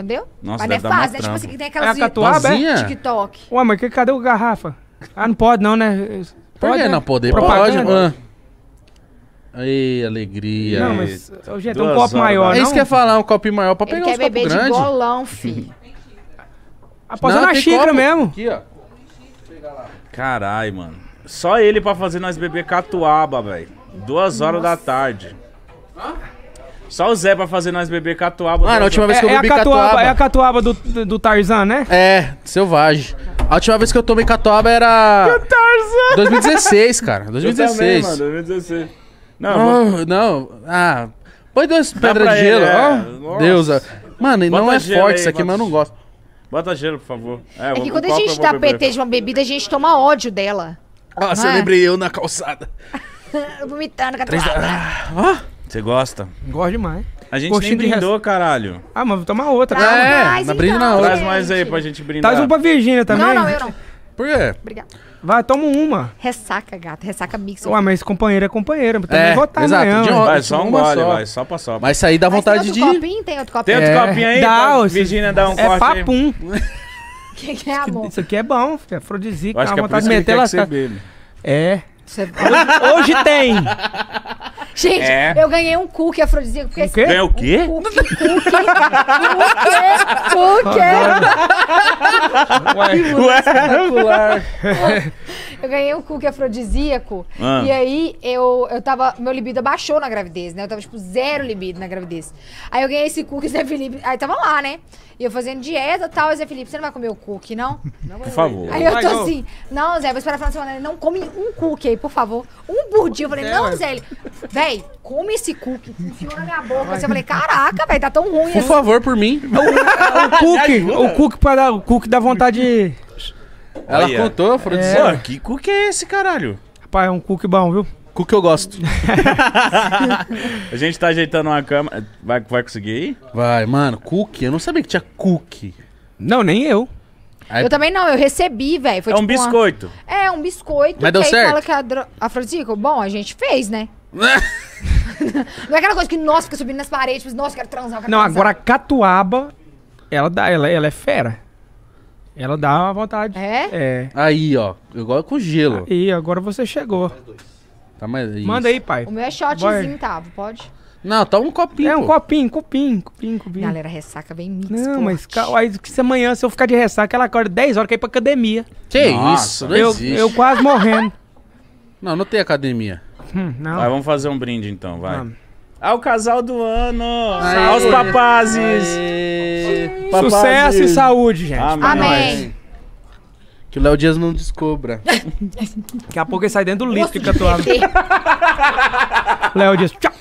Entendeu? Nossa, mas não é fácil, né? Tipo assim, que tem é aquelas é catuaba, TikTok. Ué, mas que, cadê o garrafa? Ah, não pode não, né? Pode, né? não poder? Propaganda. Pode, Ei, alegria. Não, mas hoje é um copo horas, maior. É isso que é falar, um copo maior pra pegar um copo grande. quer beber de bolão, filho. Após na xícara copo. mesmo. Aqui, ó. Caralho, mano. Só ele pra fazer nós beber catuaba, velho. Duas horas da tarde. Só o Zé pra fazer nós beber catuaba. Mano, a última vez é, que eu é, bebi é catuaba, catuaba, É a catuaba do, do Tarzan, né? É, selvagem. A última vez que eu tomei catuaba era... O Tarzan! 2016, cara. 2016. Também, mano, 2016. Não, não. Ah, põe duas pedras de gelo. ó. é. Deusa. Mano, e não é forte aí, isso aqui, bota... mas eu não gosto. Bota gelo, por favor. É, é que quando a gente dá PT de uma bebida, a gente toma ódio dela. Nossa, ah. eu é? lembrei eu na calçada. Vomitando, catuaba. Ah, você gosta? Gosto demais. A gente Coxinha nem brindou, res... caralho. Ah, mas vou tomar outra. Tá, é, mais, na então, na outra. Traz mais aí pra gente brindar. Traz um pra Virgínia também. Não, não, eu não. Por quê? Obrigada. Vai, toma uma. Ressaca, gato. Ressaca mix. Ué, mas companheiro é companheiro. Também é, vou exato. amanhã. De vai, só um gole, vai. Só pra só. Mas sair dá vontade de... tem outro de... Copinho, tem outro copinho? Tem outro é, copinho aí? Dá, ó. Virgínia dá um é corte É papum. que, que é, amor? Isso aqui é bom, é afrodisíaco. Acho que é por isso que ele quer que você É. hoje tem. Gente, É. eu ganhei um cookie afrodisíaco. Porque quê? Ganhei o quê? Um cookie, cookie, cookie, cookie. Ué, ué. espetacular. Eu ganhei um cookie é afrodisíaco. Ah. E aí eu, eu tava. Meu libido abaixou na gravidez, né? Eu tava, tipo, zero libido na gravidez. Aí eu ganhei esse cookie, Zé Felipe. Aí tava lá, né? E eu fazendo dieta e tal. Zé Felipe, você não vai comer o cookie, não? não por favor. Aí eu tô assim, não, Zé, vou esperar a próxima semana. Ele, não come um cookie aí, por favor. Um por dia. Eu falei, não, Zé. Ele, véi, come esse cookie. Enfiou na minha boca. Aí eu falei, caraca, velho, tá tão ruim. Por assim. favor, por mim. o, o cookie, o cookie para o cookie da a vontade de... Ela Olha. É. contou, falou é... que é esse, caralho? Rapaz, é um que bom, viu? que eu gosto. a gente tá ajeitando uma cama Vai, vai conseguir Vai, mano, cookie. Eu não sabia que tinha cookie. Não, nem eu. Aí... Eu também não, eu recebi, velho. É um tipo biscoito. Uma... É, um biscoito. Mas deu certo. fala que a dro... Afrodisíaco, bom, a gente fez, né? não é aquela coisa que, nossa, fica subindo nas paredes, mas, tipo, nossa, quero transar, quero Não, transar. agora a catuaba, ela, dá, ela, ela é fera. Ela dá uma vontade. É? É. Aí, ó. Igual com gelo. E agora você chegou. Tá mais é isso. Manda aí, pai. O meu é shotzinho, tá? Pode? Não, tá um copinho. É um pô. copinho, copinho, copinho, copinho. Galera, ressaca vem Não, mas calma aí que se amanhã, se eu ficar de ressaca, ela acorda 10 horas quer ir pra academia. Que Nossa, isso? Não Eu, existe. eu quase morrendo. Não, não tem academia. Hum, não. Vai, vamos fazer um brinde então, vai. Vamos. Ah, o casal do ano! Aos papazes! Papai Sucesso Deus. e saúde, gente. Amém. Amém. Que o Léo Dias não descubra. Daqui a pouco ele sai dentro do lixo e cantando. Léo Dias, tchau.